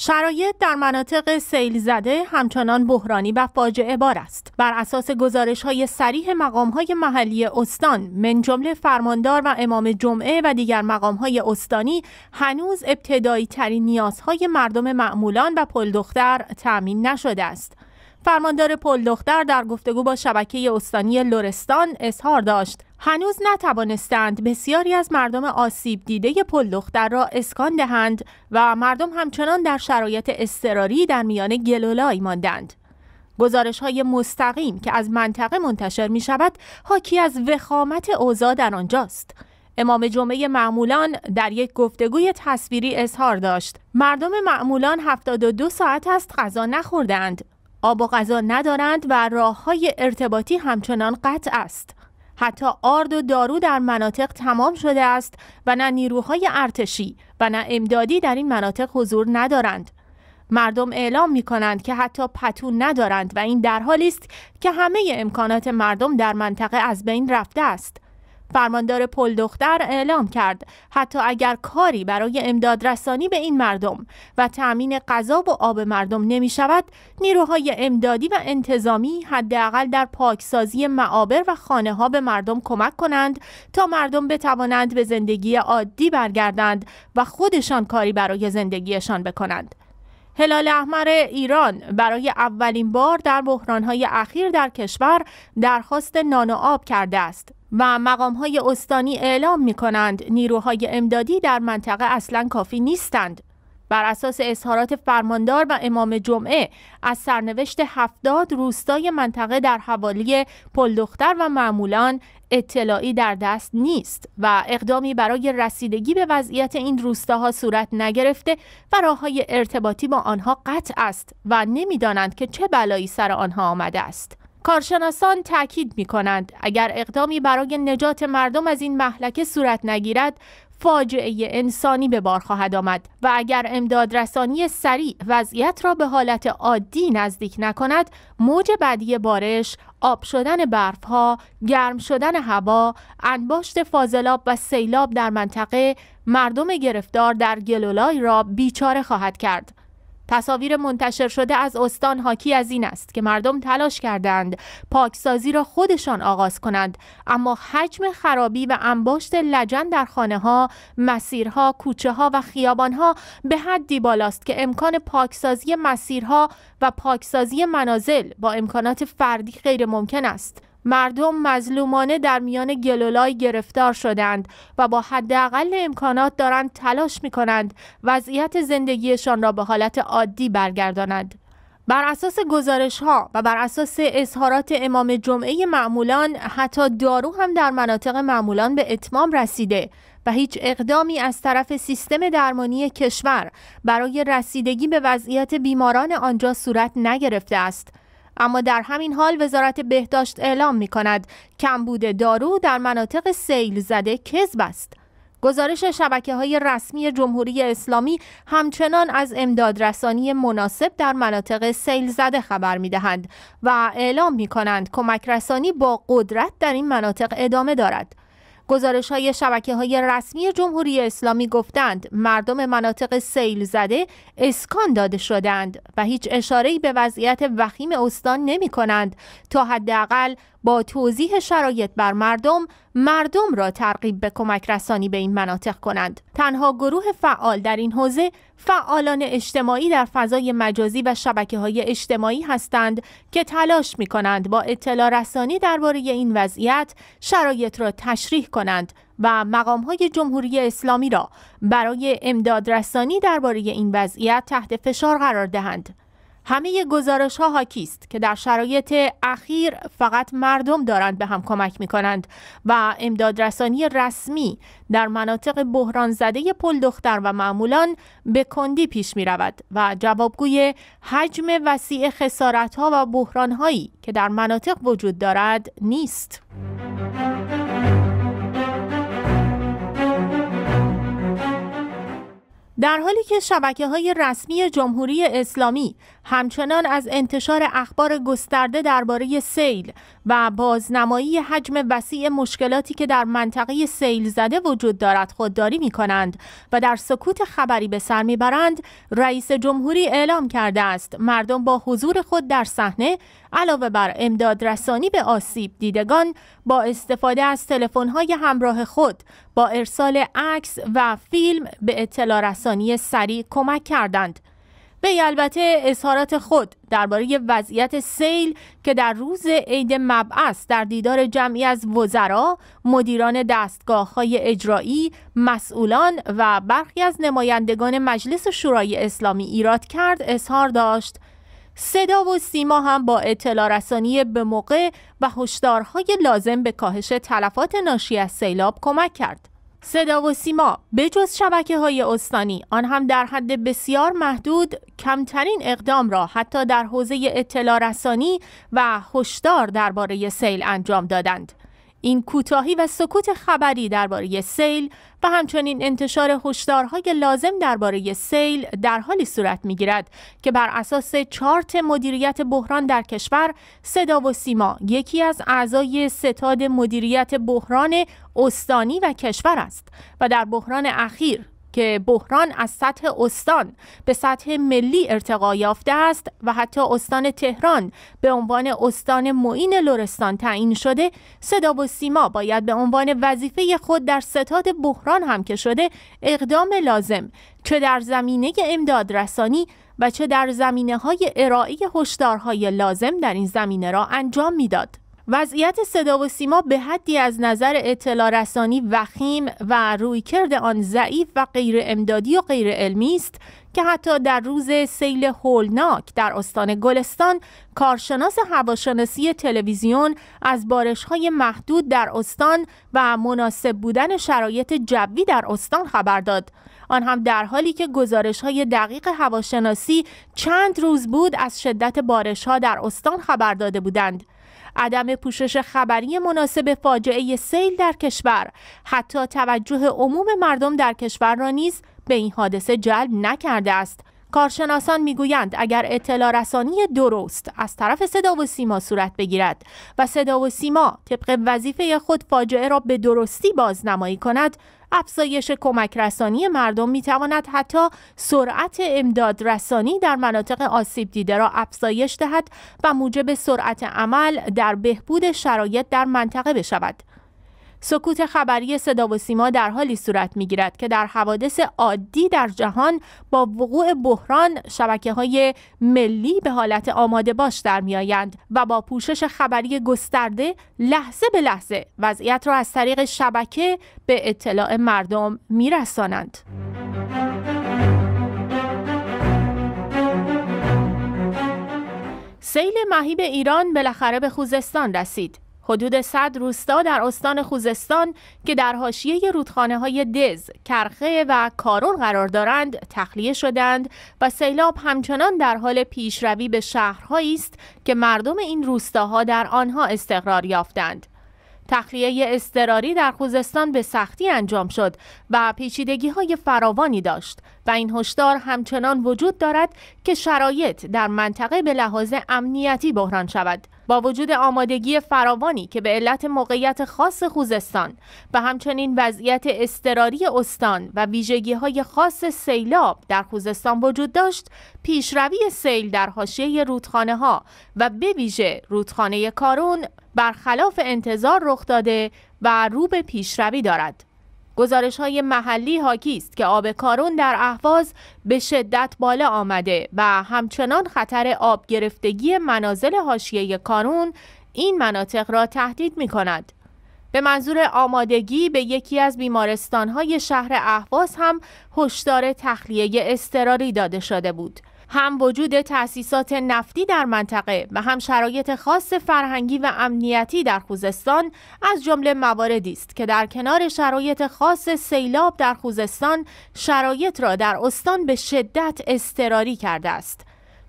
شرایط در مناطق سیل زده همچنان بحرانی و فاجعه بار است. بر اساس گزارش های سریح مقام های محلی استان من جمله فرماندار و امام جمعه و دیگر مقام های استانی هنوز ابتدایی ترین نیازهای مردم معمولان و پلدختر تأمین نشده است. فرماندار پلدختر در گفتگو با شبکه استانی لرستان اظهار داشت هنوز نتوانستند بسیاری از مردم آسیب دیده پل دختر را اسکان دهند و مردم همچنان در شرایط اضطراری در میان گلولای ماندند. گزارش های مستقیم که از منطقه منتشر می شود حاکی از وخامت اوضاع در آنجاست. امام جمعه معمولان در یک گفتگوی تصویری اظهار داشت مردم معمولان 72 ساعت است غذا نخوردند آب و غذا ندارند و راه های ارتباطی همچنان قطع است حتی آرد و دارو در مناطق تمام شده است و نه نیروهای ارتشی و نه امدادی در این مناطق حضور ندارند. مردم اعلام می کنند که حتی پتو ندارند و این در حالی است که همه امکانات مردم در منطقه از بین رفته است. فرماندار پل دختر اعلام کرد حتی اگر کاری برای امداد رسانی به این مردم و تأمین غذا و آب مردم نمی شود نیروهای امدادی و انتظامی حداقل در پاکسازی معابر و خانه ها به مردم کمک کنند تا مردم بتوانند به زندگی عادی برگردند و خودشان کاری برای زندگیشان بکنند هلال احمر ایران برای اولین بار در بحرانهای اخیر در کشور درخواست نان و آب کرده است و مقام های استانی اعلام می کنند نیروهای امدادی در منطقه اصلا کافی نیستند. بر اساس اظهارات فرماندار و امام جمعه از سرنوشت هفتاد روستای منطقه در حوالی پلدختر و معمولان اطلاعی در دست نیست و اقدامی برای رسیدگی به وضعیت این روستاها صورت نگرفته و راههای ارتباطی با آنها قطع است و نمیدانند که چه بلایی سر آنها آمده است. کارشناسان تاکید می کنند اگر اقدامی برای نجات مردم از این محلکه صورت نگیرد فاجعه انسانی به بار خواهد آمد و اگر امدادرسانی سریع وضعیت را به حالت عادی نزدیک نکند موج بعدی بارش آب شدن برفها، گرم شدن هوا، انباشت فاضلاب و سیلاب در منطقه مردم گرفتار در گلولای را بیچاره خواهد کرد. تصاویر منتشر شده از استان حاکی از این است که مردم تلاش کردند پاکسازی را خودشان آغاز کنند اما حجم خرابی و انباشت لجن در خانه ها، مسیرها، کوچه ها و خیابان ها به حدی بالاست که امکان پاکسازی مسیرها و پاکسازی منازل با امکانات فردی غیر ممکن است. مردم مظلومانه در میان گلولای گرفتار شدند و با حداقل امکانات دارند تلاش می کنند وضعیت زندگیشان را به حالت عادی برگردانند. بر اساس گزارش ها و بر اساس اظهارات امام جمعه معمولان حتی دارو هم در مناطق معمولان به اتمام رسیده و هیچ اقدامی از طرف سیستم درمانی کشور برای رسیدگی به وضعیت بیماران آنجا صورت نگرفته است اما در همین حال وزارت بهداشت اعلام می کند کمبود دارو در مناطق سیل زده کذب است. گزارش شبکه های رسمی جمهوری اسلامی همچنان از امدادرسانی مناسب در مناطق سیل زده خبر می دهند و اعلام می کنند کمک رسانی با قدرت در این مناطق ادامه دارد. گزارش های شبکه های رسمی جمهوری اسلامی گفتند مردم مناطق سیل زده اسکان داده شدند و هیچ اشاره‌ای به وضعیت وخیم استان نمی کنند تا حداقل با توضیح شرایط بر مردم مردم را ترغیب به کمک رسانی به این مناطق کنند تنها گروه فعال در این حوزه فعالان اجتماعی در فضای مجازی و شبکه های اجتماعی هستند که تلاش می کنند با اطلاع رسانی درباره این وضعیت شرایط را تشریح کنند و مقام های جمهوری اسلامی را برای امداد رسانی درباره این وضعیت تحت فشار قرار دهند. همه گزارش ها حاکی است که در شرایط اخیر فقط مردم دارند به هم کمک می کنند و امدادرسانی رسمی در مناطق بحران زده پل دختر و معمولان به کندی پیش می و جوابگوی حجم وسیع خسارت ها و بحران هایی که در مناطق وجود دارد نیست. در حالی که شبکه های رسمی جمهوری اسلامی همچنان از انتشار اخبار گسترده درباره سیل و بازنمایی حجم وسیع مشکلاتی که در منطقه سیل زده وجود دارد خودداری می کنند و در سکوت خبری به سر برند رئیس جمهوری اعلام کرده است مردم با حضور خود در صحنه علاوه بر امداد رسانی به آسیب دیدگان با استفاده از های همراه خود با ارسال عکس و فیلم به اطلاع رسانی سریع کمک کردند وی البته اظهارات خود درباره وضعیت سیل که در روز عید مبعث در دیدار جمعی از وزرا، مدیران دستگاه های اجرایی، مسئولان و برخی از نمایندگان مجلس شورای اسلامی ایراد کرد اظهار داشت صدا و سیما هم با اطلاع رسانی به موقع و هشدارهای لازم به کاهش تلفات ناشی از سیلاب کمک کرد. صدا و سیما به جز شبکه های استانی آن هم در حد بسیار محدود کمترین اقدام را حتی در حوزه اطلاع رسانی و هشدار درباره سیل انجام دادند. این کوتاهی و سکوت خبری درباره سیل و همچنین انتشار هشدارهای لازم درباره سیل در حالی صورت میگیرد که بر اساس چارت مدیریت بحران در کشور صدا و سیما یکی از اعضای ستاد مدیریت بحران استانی و کشور است و در بحران اخیر که بحران از سطح استان به سطح ملی ارتقا یافته است و حتی استان تهران به عنوان استان معین لرستان تعیین شده صدا و سیما باید به عنوان وظیفه خود در ستاد بحران هم که شده اقدام لازم چه در زمینه امداد رسانی و چه در زمینه های ارائه هشدارهای لازم در این زمینه را انجام میداد. وضعیت صدا و سیما به حدی از نظر اطلاع رسانی وخیم و رویکرد آن ضعیف و غیر امدادی و غیر علمی است که حتی در روز سیل هولناک در استان گلستان کارشناس هواشناسی تلویزیون از بارش های محدود در استان و مناسب بودن شرایط جوی در استان خبر داد. آن هم در حالی که گزارش های دقیق هواشناسی چند روز بود از شدت بارش ها در استان خبر داده بودند. عدم پوشش خبری مناسب فاجعه سیل در کشور حتی توجه عموم مردم در کشور را نیز به این حادثه جلب نکرده است کارشناسان میگویند اگر اطلاع رسانی درست از طرف صدا و سیما صورت بگیرد و صدا و سیما طبق وظیفه خود فاجعه را به درستی بازنمایی کند افزایش کمک رسانی مردم می تواند حتی سرعت امداد رسانی در مناطق آسیب دیده را افزایش دهد و موجب سرعت عمل در بهبود شرایط در منطقه بشود. سکوت خبری صدا و سیما در حالی صورت میگیرد که در حوادث عادی در جهان با وقوع بحران شبکه های ملی به حالت آماده باش در می و با پوشش خبری گسترده لحظه به لحظه وضعیت را از طریق شبکه به اطلاع مردم می سیل مهیب ایران بالاخره به خوزستان رسید. حدود 100 روستا در استان خوزستان که در حاشیه رودخانه های دز، کرخه و کارون قرار دارند تخلیه شدند و سیلاب همچنان در حال پیشروی به شهرهایی است که مردم این روستاها در آنها استقرار یافتند. تخلیه اضطراری در خوزستان به سختی انجام شد و پیچیدگی های فراوانی داشت و این هشدار همچنان وجود دارد که شرایط در منطقه به لحاظ امنیتی بحران شود با وجود آمادگی فراوانی که به علت موقعیت خاص خوزستان و همچنین وضعیت استراری استان و ویژگی های خاص سیلاب در خوزستان وجود داشت پیشروی سیل در حاشیه رودخانه ها و به ویژه رودخانه کارون برخلاف انتظار رخ داده و رو به پیشروی دارد گزارش های محلی حاکی است که آب کارون در احواز به شدت بالا آمده و همچنان خطر آب گرفتگی منازل هاشیه کارون این مناطق را تهدید می کند. به منظور آمادگی به یکی از های شهر احواز هم هشدار تخلیه استراری داده شده بود. هم وجود تأسیسات نفتی در منطقه و هم شرایط خاص فرهنگی و امنیتی در خوزستان از جمله مواردی است که در کنار شرایط خاص سیلاب در خوزستان شرایط را در استان به شدت استراری کرده است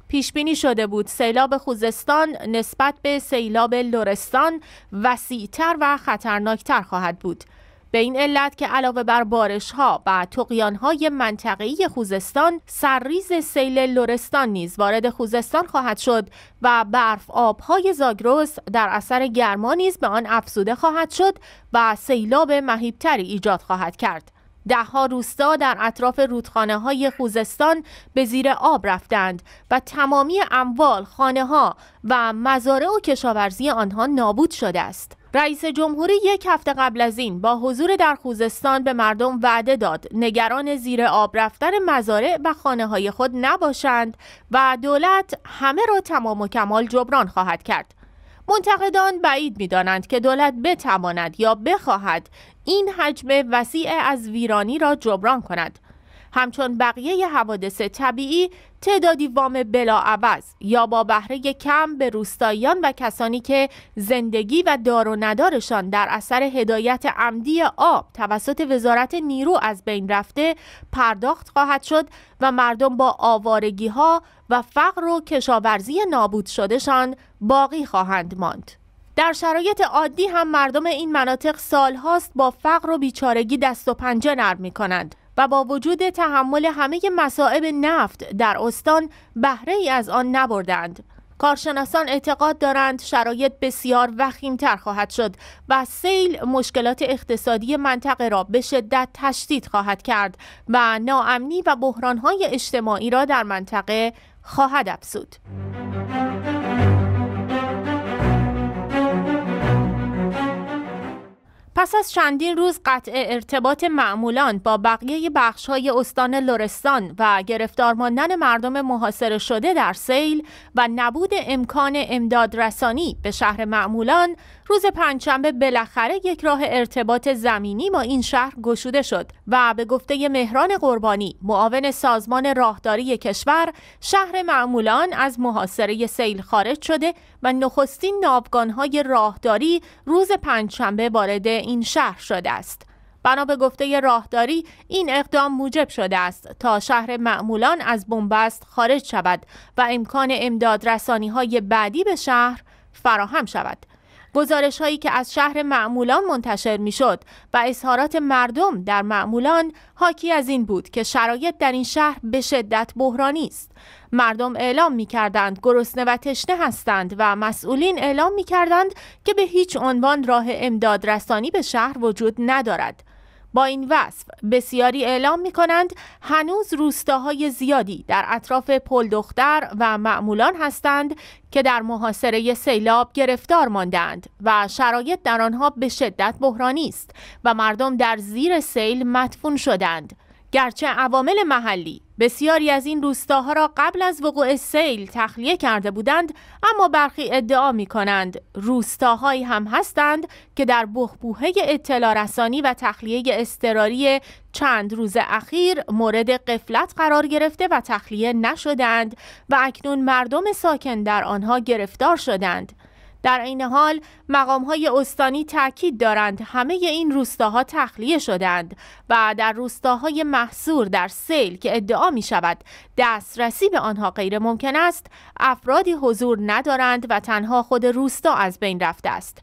پیش بینی شده بود سیلاب خوزستان نسبت به سیلاب لرستان وسیعتر و خطرناکتر خواهد بود به این علت که علاوه بر بارش ها و تقیان های منطقی خوزستان سرریز سیل لورستان نیز وارد خوزستان خواهد شد و برف آب های زاگرس در اثر گرما نیز به آن افزوده خواهد شد و سیلاب مهیبتری ایجاد خواهد کرد دهها روستا در اطراف رودخانه های خوزستان به زیر آب رفتند و تمامی اموال، خانه ها و مزارع و کشاورزی آنها نابود شده است. رئیس جمهوری یک هفته قبل از این با حضور در خوزستان به مردم وعده داد نگران زیر آب رفتن مزارع و خانه های خود نباشند و دولت همه را تمام و کمال جبران خواهد کرد. منتقدان بعید دانند که دولت بتواند یا بخواهد این حجم وسیع از ویرانی را جبران کند. همچون بقیه حوادث طبیعی تعدادی وام بلاعوض یا با بهره کم به روستاییان و کسانی که زندگی و دار و ندارشان در اثر هدایت عمدی آب توسط وزارت نیرو از بین رفته پرداخت خواهد شد و مردم با آوارگی ها و فقر و کشاورزی نابود شدهشان باقی خواهند ماند. در شرایط عادی هم مردم این مناطق سالهاست با فقر و بیچارگی دست و پنجه نرم می کنند و با وجود تحمل همه مصائب نفت در استان بهره ای از آن نبردند. کارشناسان اعتقاد دارند شرایط بسیار تر خواهد شد و سیل مشکلات اقتصادی منطقه را به شدت تشدید خواهد کرد و ناامنی و بحرانهای اجتماعی را در منطقه خواهد افزود. پس از چندین روز قطع ارتباط معمولان با بقیه بخش های استان لرستان و گرفتار ماندن مردم محاصره شده در سیل و نبود امکان امدادرسانی به شهر معمولان روز پنجشنبه بالاخره یک راه ارتباط زمینی با این شهر گشوده شد و به گفته مهران قربانی معاون سازمان راهداری کشور شهر معمولان از محاصره سیل خارج شده و نخستین ناوگانهای راهداری روز پنجشنبه وارد این شهر شده است بنا به گفته راهداری این اقدام موجب شده است تا شهر معمولان از بنبست خارج شود و امکان امداد رسانی های بعدی به شهر فراهم شود گزارش هایی که از شهر معمولان منتشر میشد و اظهارات مردم در معمولان حاکی از این بود که شرایط در این شهر به شدت بحرانی است مردم اعلام می کردند گرسنه و تشنه هستند و مسئولین اعلام می کردند که به هیچ عنوان راه امداد رسانی به شهر وجود ندارد با این وصف بسیاری اعلام می کنند هنوز روستاهای زیادی در اطراف دختر و معمولان هستند که در محاصره سیلاب گرفتار ماندند و شرایط در آنها به شدت بحرانی است و مردم در زیر سیل مدفون شدند. گرچه عوامل محلی بسیاری از این روستاها را قبل از وقوع سیل تخلیه کرده بودند اما برخی ادعا می کنند روستاهایی هم هستند که در بهبوهه اطلاع رسانی و تخلیه استراری چند روز اخیر مورد قفلت قرار گرفته و تخلیه نشدند و اکنون مردم ساکن در آنها گرفتار شدند در این حال مقام های استانی تاکید دارند همه این روستاها تخلیه شدند و در روستاهای محصور در سیل که ادعا می شود دسترسی به آنها غیر ممکن است افرادی حضور ندارند و تنها خود روستا از بین رفته است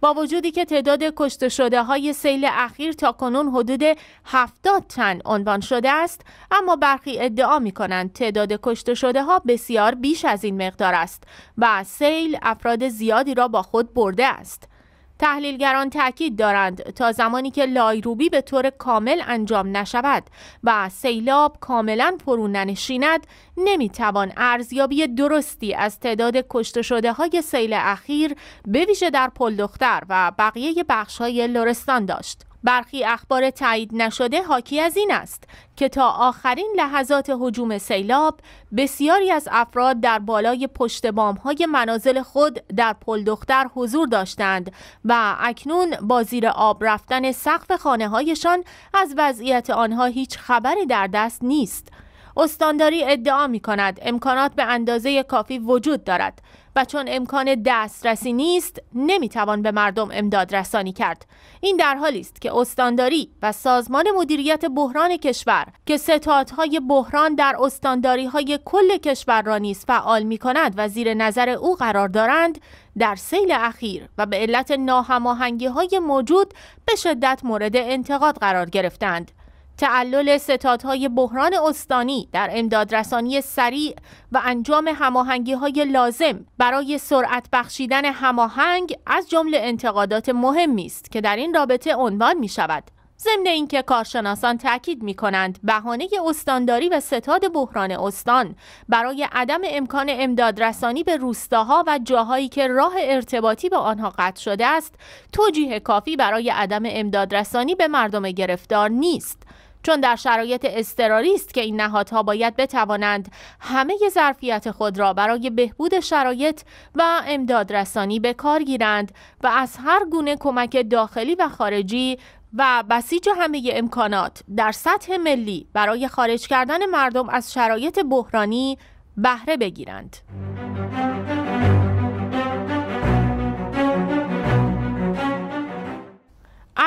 با وجودی که تعداد کشته شده های سیل اخیر تا کنون حدود 70 تن عنوان شده است اما برخی ادعا می کنند تعداد کشته شده ها بسیار بیش از این مقدار است و سیل افراد زیادی را با خود برده است تحلیلگران تاکید دارند تا زمانی که لایروبی به طور کامل انجام نشود و سیلاب کاملا فرو ننشیند نمیتوان ارزیابی درستی از تعداد کشته شده های سیل اخیر به ویژه در پلدختر و بقیه بخش های لرستان داشت برخی اخبار تایید نشده حاکی از این است که تا آخرین لحظات حجوم سیلاب بسیاری از افراد در بالای پشت بامهای منازل خود در دختر حضور داشتند و اکنون با زیر آب رفتن سقف خانه هایشان از وضعیت آنها هیچ خبری در دست نیست استانداری ادعا می کند امکانات به اندازه کافی وجود دارد و چون امکان دسترسی نیست نمیتوان به مردم امداد رسانی کرد این در حالی است که استانداری و سازمان مدیریت بحران کشور که ستادهای بحران در استانداری های کل کشور را نیز فعال می کند و زیر نظر او قرار دارند در سیل اخیر و به علت ناهماهنگی های موجود به شدت مورد انتقاد قرار گرفتند تعلل ستادهای بحران استانی در امدادرسانی سریع و انجام هماهنگی های لازم برای سرعت بخشیدن هماهنگ از جمله انتقادات مهمی است که در این رابطه عنوان می شود. ضمن اینکه کارشناسان تاکید می کنند بهانه استانداری و ستاد بحران استان برای عدم امکان امدادرسانی به روستاها و جاهایی که راه ارتباطی به آنها قطع شده است توجیه کافی برای عدم امدادرسانی به مردم گرفتار نیست چون در شرایط اضطراری است که این نهادها باید بتوانند همه ظرفیت خود را برای بهبود شرایط و امدادرسانی به کار گیرند و از هر گونه کمک داخلی و خارجی و بسیج همه امکانات در سطح ملی برای خارج کردن مردم از شرایط بحرانی بهره بگیرند.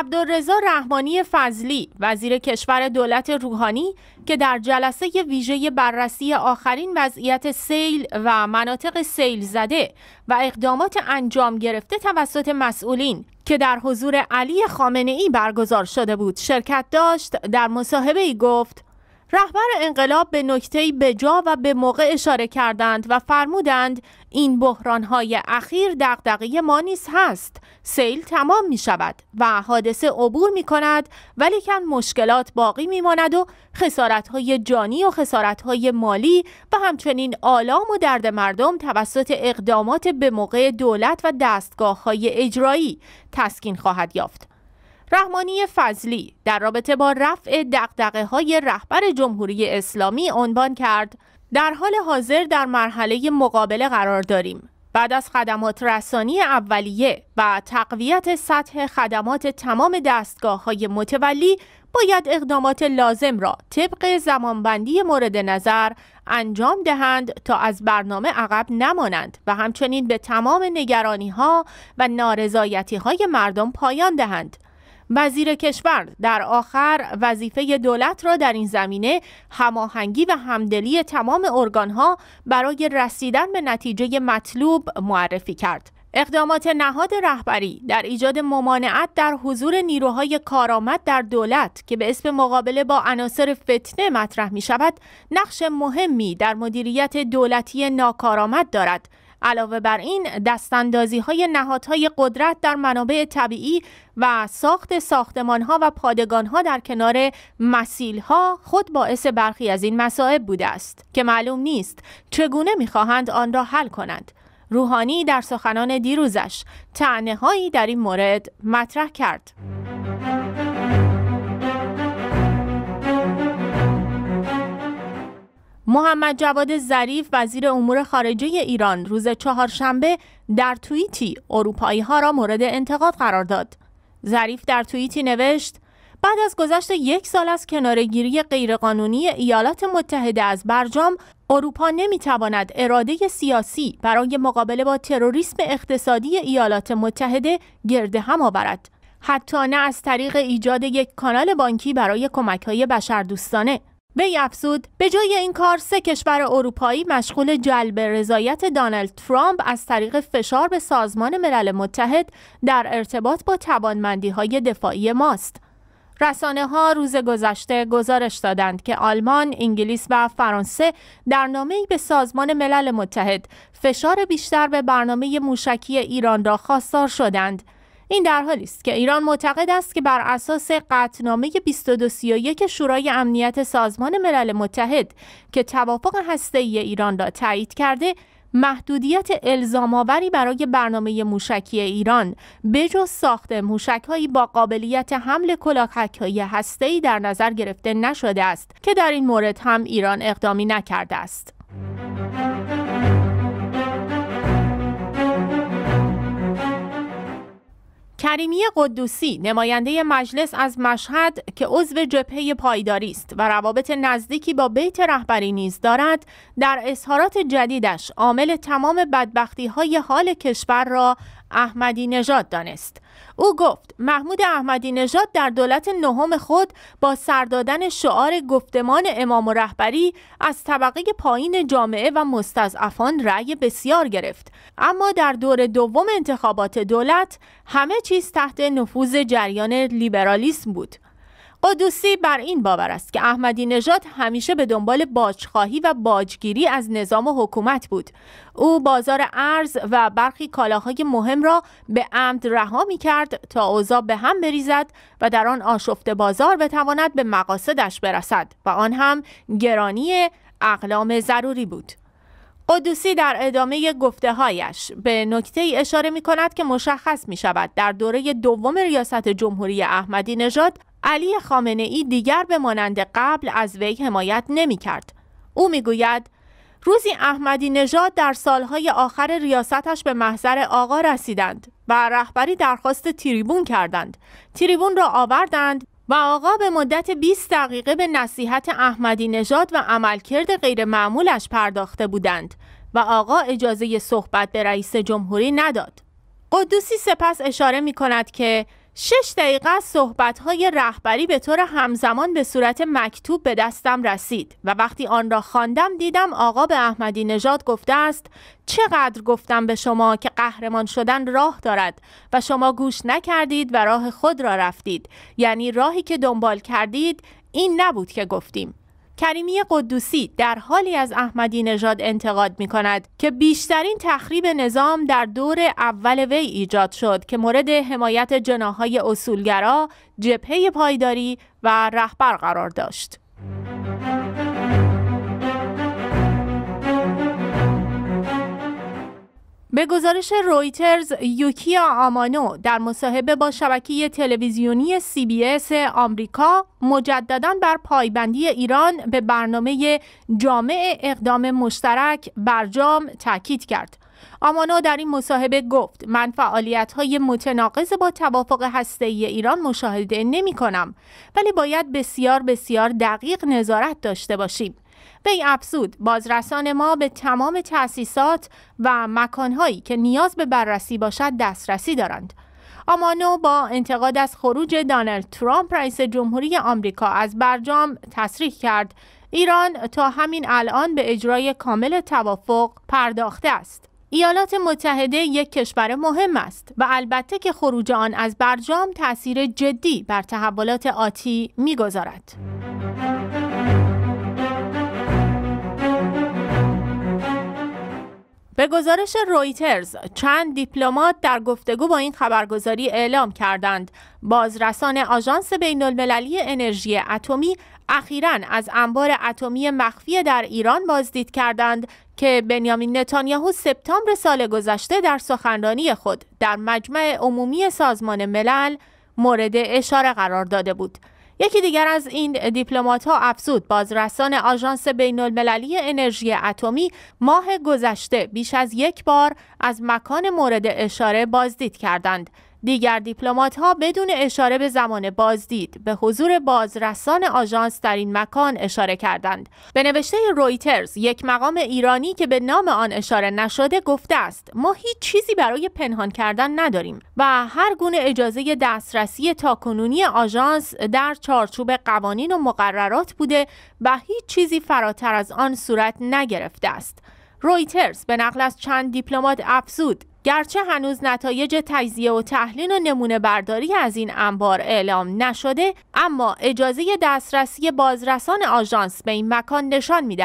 عبدالرزا رحمانی فضلی وزیر کشور دولت روحانی که در جلسه ویژه بررسی آخرین وضعیت سیل و مناطق سیل زده و اقدامات انجام گرفته توسط مسئولین که در حضور علی خامنه ای برگزار شده بود شرکت داشت در مصاحبه ای گفت رهبر انقلاب به نکته به جا و به موقع اشاره کردند و فرمودند این های اخیر دغدغه ما نیز هست سیل تمام می شود و حادثه عبور می کند ولی مشکلات باقی می ماند و خسارتهای جانی و خسارتهای مالی و همچنین آلام و درد مردم توسط اقدامات به موقع دولت و دستگاه های اجرایی تسکین خواهد یافت. رحمانی فضلی در رابطه با رفع دقدقه های رهبر جمهوری اسلامی عنوان کرد در حال حاضر در مرحله مقابله قرار داریم بعد از خدمات رسانی اولیه و تقویت سطح خدمات تمام دستگاه های متولی باید اقدامات لازم را طبق زمانبندی مورد نظر انجام دهند تا از برنامه عقب نمانند و همچنین به تمام نگرانی ها و نارضایتی های مردم پایان دهند وزیر کشور در آخر وظیفه دولت را در این زمینه هماهنگی و همدلی تمام ارگانها برای رسیدن به نتیجه مطلوب معرفی کرد. اقدامات نهاد رهبری در ایجاد ممانعت در حضور نیروهای کارآمد در دولت که به اسم مقابله با عناصر فتنه مطرح می شود نقش مهمی در مدیریت دولتی ناکارآمد دارد علاوه بر این دستاندازی های های قدرت در منابع طبیعی و ساخت ساختمان ها و پادگان ها در کنار مسیل ها خود باعث برخی از این مسائب بوده است که معلوم نیست چگونه میخواهند آن را حل کنند روحانی در سخنان دیروزش تعنه هایی در این مورد مطرح کرد محمد جواد ظریف وزیر امور خارجه ایران روز چهارشنبه در توییتی اروپایی ها را مورد انتقاد قرار داد. ظریف در توییتی نوشت بعد از گذشت یک سال از کنارگیری غیرقانونی ایالات متحده از برجام اروپا نمیتواند اراده سیاسی برای مقابله با تروریسم اقتصادی ایالات متحده گرد هم آورد حتی نه از طریق ایجاد یک کانال بانکی برای کمک های بشردوستانه وی افزود به جای این کار سه کشور اروپایی مشغول جلب رضایت دانالد ترامپ از طریق فشار به سازمان ملل متحد در ارتباط با توانمندی های دفاعی ماست. رسانه ها روز گذشته گزارش دادند که آلمان، انگلیس و فرانسه در نامه به سازمان ملل متحد فشار بیشتر به برنامه موشکی ایران را خواستار شدند. این در حالی است که ایران معتقد است که بر اساس قطعنامه 2231 شورای امنیت سازمان ملل متحد که توافق ای ایران را تایید کرده محدودیت الزام برای برنامه موشکی ایران بجز ساخت موشکهایی با قابلیت حمل کلاهک‌های هسته‌ای در نظر گرفته نشده است که در این مورد هم ایران اقدامی نکرده است. کریمی قدوسی نماینده مجلس از مشهد که عضو جبهه پایداری است و روابط نزدیکی با بیت رهبری نیز دارد در اظهارات جدیدش عامل تمام بدبختی های حال کشور را احمدی نژاد دانست او گفت محمود احمدی نژاد در دولت نهم خود با سردادن شعار گفتمان امام و رهبری از طبقه پایین جامعه و مستضعفان رأی بسیار گرفت اما در دور دوم انتخابات دولت همه چیز تحت نفوذ جریان لیبرالیسم بود قدوسی بر این باور است که احمدی نژاد همیشه به دنبال باجخواهی و باجگیری از نظام و حکومت بود او بازار ارز و برخی کالاهای مهم را به عمد رها می کرد تا اوضاع به هم بریزد و در آن آشفت بازار بتواند به مقاصدش برسد و آن هم گرانی اقلام ضروری بود قدوسی در ادامه گفته هایش به نکته ای اشاره می کند که مشخص می شود در دوره دوم ریاست جمهوری احمدی نژاد علی خامنه ای دیگر به مانند قبل از وی حمایت نمی کرد. او می گوید روزی احمدی نژاد در سالهای آخر ریاستش به محضر آقا رسیدند و رهبری درخواست تریبون کردند. تریبون را آوردند و آقا به مدت 20 دقیقه به نصیحت احمدی نژاد و عملکرد غیرمعمولش پرداخته بودند و آقا اجازه صحبت به رئیس جمهوری نداد. قدوسی سپس اشاره می کند که شش دقیقه از صحبت‌های رهبری به طور همزمان به صورت مکتوب به دستم رسید و وقتی آن را خواندم دیدم آقا به احمدی نژاد گفته است چقدر گفتم به شما که قهرمان شدن راه دارد و شما گوش نکردید و راه خود را رفتید یعنی راهی که دنبال کردید این نبود که گفتیم کریمی قدوسی در حالی از احمدی نژاد انتقاد می کند که بیشترین تخریب نظام در دور اول وی ایجاد شد که مورد حمایت جناهای اصولگرا، جبهه پایداری و رهبر قرار داشت. به گزارش رویترز یوکیا آمانو در مصاحبه با شبکه تلویزیونی سی بی اس آمریکا مجددا بر پایبندی ایران به برنامه جامع اقدام مشترک برجام تاکید کرد. آمانو در این مصاحبه گفت من فعالیت های متناقض با توافق هسته ای ایران مشاهده نمی کنم ولی باید بسیار بسیار دقیق نظارت داشته باشیم وی افزود بازرسان ما به تمام تأسیسات و مکانهایی که نیاز به بررسی باشد دسترسی دارند آمانو با انتقاد از خروج دانلد ترامپ رئیس جمهوری آمریکا از برجام تصریح کرد ایران تا همین الان به اجرای کامل توافق پرداخته است ایالات متحده یک کشور مهم است و البته که خروج آن از برجام تاثیر جدی بر تحولات آتی میگذارد. به گزارش رویترز چند دیپلمات در گفتگو با این خبرگزاری اعلام کردند بازرسان آژانس بین المللی انرژی اتمی اخیرا از انبار اتمی مخفی در ایران بازدید کردند که بنیامین نتانیاهو سپتامبر سال گذشته در سخنرانی خود در مجمع عمومی سازمان ملل مورد اشاره قرار داده بود یکی دیگر از این دیپلمات ها افزود بازرسان آژانس بین المللی انرژی اتمی ماه گذشته بیش از یک بار از مکان مورد اشاره بازدید کردند دیگر دیپلمات ها بدون اشاره به زمان بازدید به حضور بازرسان آژانس در این مکان اشاره کردند. به نوشته رویترز یک مقام ایرانی که به نام آن اشاره نشده گفته است ما هیچ چیزی برای پنهان کردن نداریم و هر گونه اجازه دسترسی تاکنونی آژانس در چارچوب قوانین و مقررات بوده و هیچ چیزی فراتر از آن صورت نگرفته است. رویترز به نقل از چند دیپلمات افزود گرچه هنوز نتایج تجزیه و تحلیل و نمونه برداری از این انبار اعلام نشده اما اجازه دسترسی بازرسان آژانس به این مکان نشان می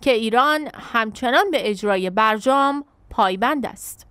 که ایران همچنان به اجرای برجام پایبند است.